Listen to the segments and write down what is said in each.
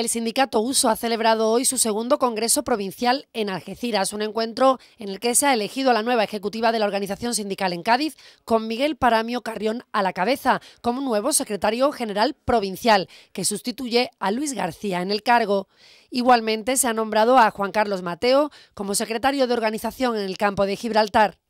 El sindicato USO ha celebrado hoy su segundo Congreso Provincial en Algeciras, un encuentro en el que se ha elegido a la nueva ejecutiva de la organización sindical en Cádiz, con Miguel Paramio Carrión a la cabeza, como nuevo secretario general provincial, que sustituye a Luis García en el cargo. Igualmente se ha nombrado a Juan Carlos Mateo como secretario de organización en el campo de Gibraltar.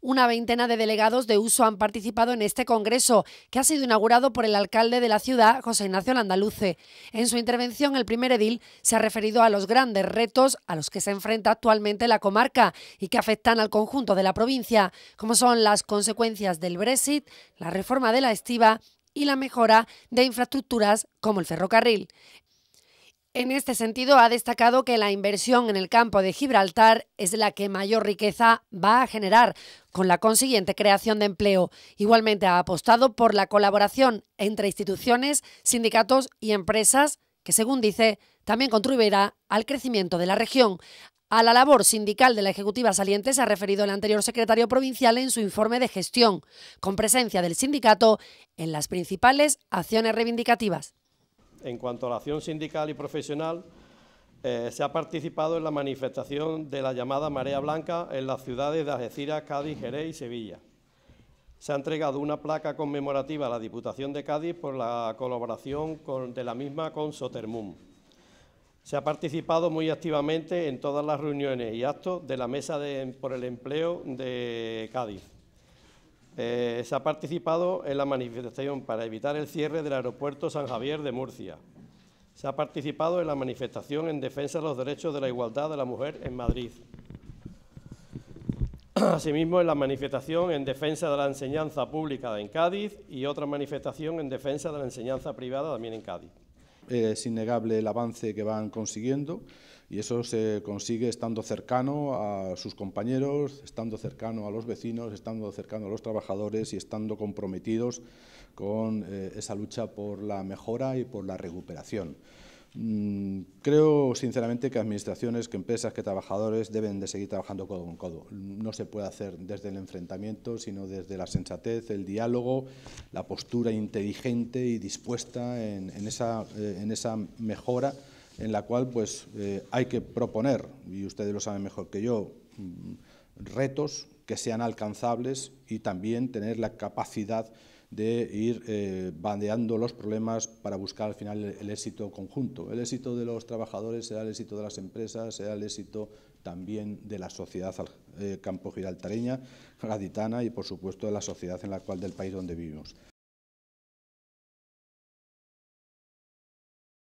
Una veintena de delegados de uso han participado en este congreso, que ha sido inaugurado por el alcalde de la ciudad, José Ignacio Landaluce. En su intervención, el primer edil se ha referido a los grandes retos a los que se enfrenta actualmente la comarca y que afectan al conjunto de la provincia, como son las consecuencias del Brexit, la reforma de la estiva y la mejora de infraestructuras como el ferrocarril. En este sentido, ha destacado que la inversión en el campo de Gibraltar es la que mayor riqueza va a generar, con la consiguiente creación de empleo. Igualmente, ha apostado por la colaboración entre instituciones, sindicatos y empresas, que, según dice, también contribuirá al crecimiento de la región. A la labor sindical de la Ejecutiva saliente se ha referido el anterior secretario provincial en su informe de gestión, con presencia del sindicato en las principales acciones reivindicativas. En cuanto a la acción sindical y profesional, eh, se ha participado en la manifestación de la llamada Marea Blanca en las ciudades de Algeciras, Cádiz, Jerez y Sevilla. Se ha entregado una placa conmemorativa a la Diputación de Cádiz por la colaboración de la misma con Sotermum. Se ha participado muy activamente en todas las reuniones y actos de la Mesa por el Empleo de Cádiz. Eh, se ha participado en la manifestación para evitar el cierre del aeropuerto San Javier de Murcia. Se ha participado en la manifestación en defensa de los derechos de la igualdad de la mujer en Madrid. Asimismo, en la manifestación en defensa de la enseñanza pública en Cádiz y otra manifestación en defensa de la enseñanza privada también en Cádiz. Eh, es innegable el avance que van consiguiendo y eso se consigue estando cercano a sus compañeros, estando cercano a los vecinos, estando cercano a los trabajadores y estando comprometidos con eh, esa lucha por la mejora y por la recuperación. Mm, creo sinceramente que administraciones, que empresas, que trabajadores deben de seguir trabajando codo con codo. No se puede hacer desde el enfrentamiento, sino desde la sensatez, el diálogo, la postura inteligente y dispuesta en, eh, esa, mejora en la cual pues, eh, hay que proponer, y ustedes lo saben mejor que yo, mm, retos que sean alcanzables y también tener la capacidad de ir eh, bandeando los problemas para buscar al final el, éxito conjunto. El éxito de los trabajadores será el éxito de las empresas, será el éxito también de la sociedad eh, campo giraltareña, gaditana y por supuesto de la sociedad en la cual del país donde vivimos.